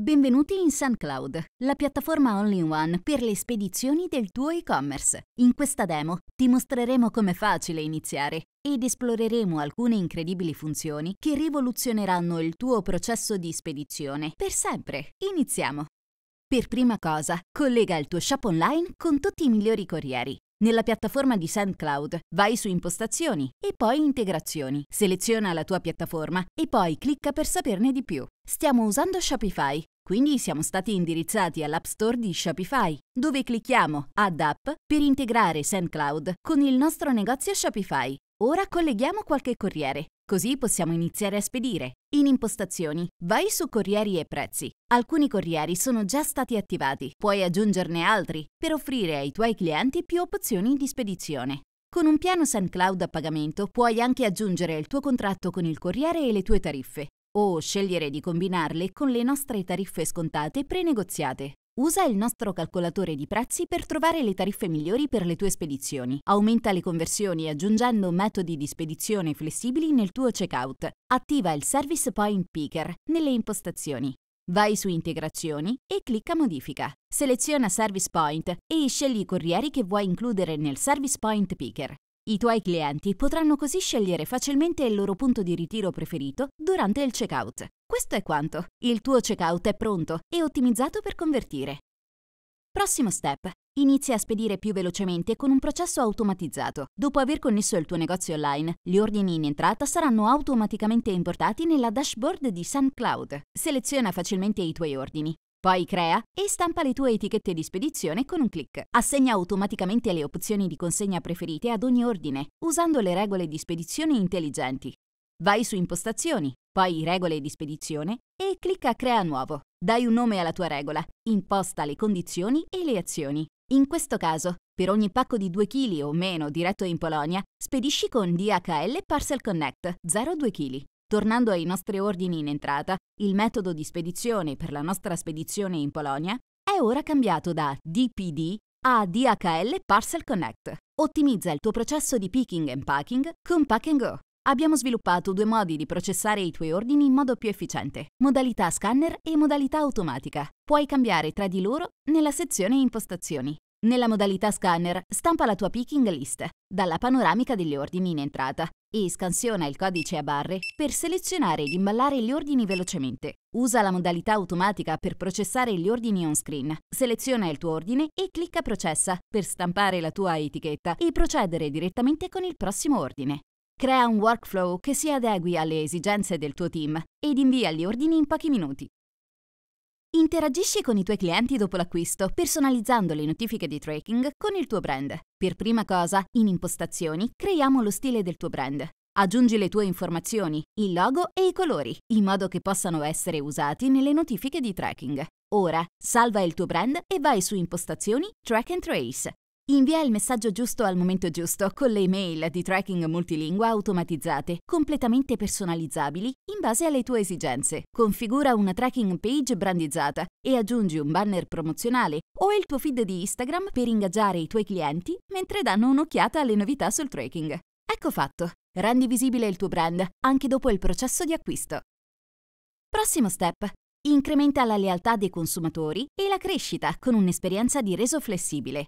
Benvenuti in SunCloud, la piattaforma all-in-one per le spedizioni del tuo e-commerce. In questa demo ti mostreremo com'è facile iniziare ed esploreremo alcune incredibili funzioni che rivoluzioneranno il tuo processo di spedizione per sempre. Iniziamo! Per prima cosa, collega il tuo shop online con tutti i migliori corrieri. Nella piattaforma di SoundCloud vai su Impostazioni e poi Integrazioni. Seleziona la tua piattaforma e poi clicca per saperne di più. Stiamo usando Shopify, quindi siamo stati indirizzati all'App Store di Shopify, dove clicchiamo Add App per integrare SoundCloud con il nostro negozio Shopify. Ora colleghiamo qualche corriere, così possiamo iniziare a spedire. In impostazioni, vai su Corrieri e prezzi. Alcuni corrieri sono già stati attivati, puoi aggiungerne altri per offrire ai tuoi clienti più opzioni di spedizione. Con un piano SunCloud a pagamento puoi anche aggiungere il tuo contratto con il corriere e le tue tariffe, o scegliere di combinarle con le nostre tariffe scontate prenegoziate. Usa il nostro calcolatore di prezzi per trovare le tariffe migliori per le tue spedizioni. Aumenta le conversioni aggiungendo metodi di spedizione flessibili nel tuo checkout. Attiva il Service Point Picker nelle impostazioni. Vai su Integrazioni e clicca Modifica. Seleziona Service Point e scegli i corrieri che vuoi includere nel Service Point Picker. I tuoi clienti potranno così scegliere facilmente il loro punto di ritiro preferito durante il checkout. Questo è quanto. Il tuo checkout è pronto e ottimizzato per convertire. Prossimo step. Inizia a spedire più velocemente con un processo automatizzato. Dopo aver connesso il tuo negozio online, gli ordini in entrata saranno automaticamente importati nella dashboard di SunCloud. Seleziona facilmente i tuoi ordini. Poi crea e stampa le tue etichette di spedizione con un clic. Assegna automaticamente le opzioni di consegna preferite ad ogni ordine, usando le regole di spedizione intelligenti. Vai su Impostazioni, poi Regole di spedizione e clicca Crea nuovo. Dai un nome alla tua regola, imposta le condizioni e le azioni. In questo caso, per ogni pacco di 2 kg o meno diretto in Polonia, spedisci con DHL Parcel Connect 0,2 kg. Tornando ai nostri ordini in entrata, il metodo di spedizione per la nostra spedizione in Polonia è ora cambiato da DPD a DHL Parcel Connect. Ottimizza il tuo processo di picking and packing con Pack and Go. Abbiamo sviluppato due modi di processare i tuoi ordini in modo più efficiente, modalità scanner e modalità automatica. Puoi cambiare tra di loro nella sezione impostazioni. Nella modalità scanner, stampa la tua picking list dalla panoramica degli ordini in entrata e scansiona il codice a barre per selezionare ed imballare gli ordini velocemente. Usa la modalità automatica per processare gli ordini on screen. Seleziona il tuo ordine e clicca Processa per stampare la tua etichetta e procedere direttamente con il prossimo ordine. Crea un workflow che si adegui alle esigenze del tuo team ed invia gli ordini in pochi minuti. Interagisci con i tuoi clienti dopo l'acquisto, personalizzando le notifiche di tracking con il tuo brand. Per prima cosa, in impostazioni, creiamo lo stile del tuo brand. Aggiungi le tue informazioni, il logo e i colori, in modo che possano essere usati nelle notifiche di tracking. Ora, salva il tuo brand e vai su Impostazioni, Track and Trace. Invia il messaggio giusto al momento giusto con le email di tracking multilingua automatizzate, completamente personalizzabili in base alle tue esigenze. Configura una tracking page brandizzata e aggiungi un banner promozionale o il tuo feed di Instagram per ingaggiare i tuoi clienti mentre danno un'occhiata alle novità sul tracking. Ecco fatto, rendi visibile il tuo brand anche dopo il processo di acquisto. Prossimo step. Incrementa la lealtà dei consumatori e la crescita con un'esperienza di reso flessibile.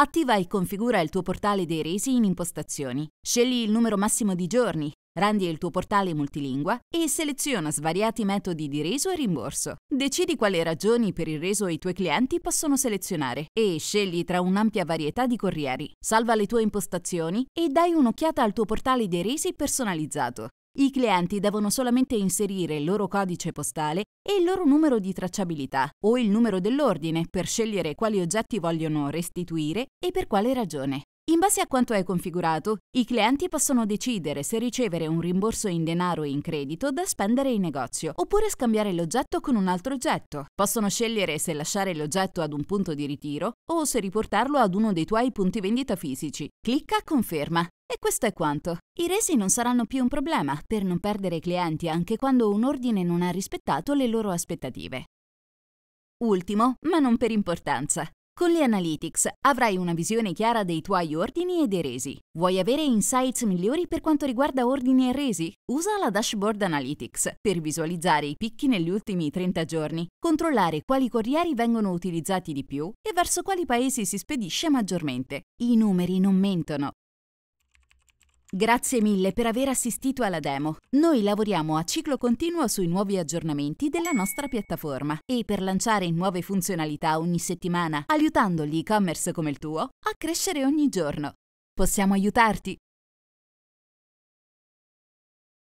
Attiva e configura il tuo portale dei resi in impostazioni. Scegli il numero massimo di giorni, randi il tuo portale multilingua e seleziona svariati metodi di reso e rimborso. Decidi quali ragioni per il reso i tuoi clienti possono selezionare e scegli tra un'ampia varietà di corrieri. Salva le tue impostazioni e dai un'occhiata al tuo portale dei resi personalizzato. I clienti devono solamente inserire il loro codice postale e il loro numero di tracciabilità o il numero dell'ordine per scegliere quali oggetti vogliono restituire e per quale ragione. In base a quanto è configurato, i clienti possono decidere se ricevere un rimborso in denaro o in credito da spendere in negozio, oppure scambiare l'oggetto con un altro oggetto. Possono scegliere se lasciare l'oggetto ad un punto di ritiro o se riportarlo ad uno dei tuoi punti vendita fisici. Clicca Conferma. E questo è quanto. I resi non saranno più un problema per non perdere clienti anche quando un ordine non ha rispettato le loro aspettative. Ultimo, ma non per importanza, con le Analytics avrai una visione chiara dei tuoi ordini ed eresi. Vuoi avere insights migliori per quanto riguarda ordini e resi? Usa la Dashboard Analytics per visualizzare i picchi negli ultimi 30 giorni, controllare quali corrieri vengono utilizzati di più e verso quali paesi si spedisce maggiormente. I numeri non mentono Grazie mille per aver assistito alla demo. Noi lavoriamo a ciclo continuo sui nuovi aggiornamenti della nostra piattaforma e per lanciare nuove funzionalità ogni settimana, aiutando gli e commerce come il tuo a crescere ogni giorno. Possiamo aiutarti?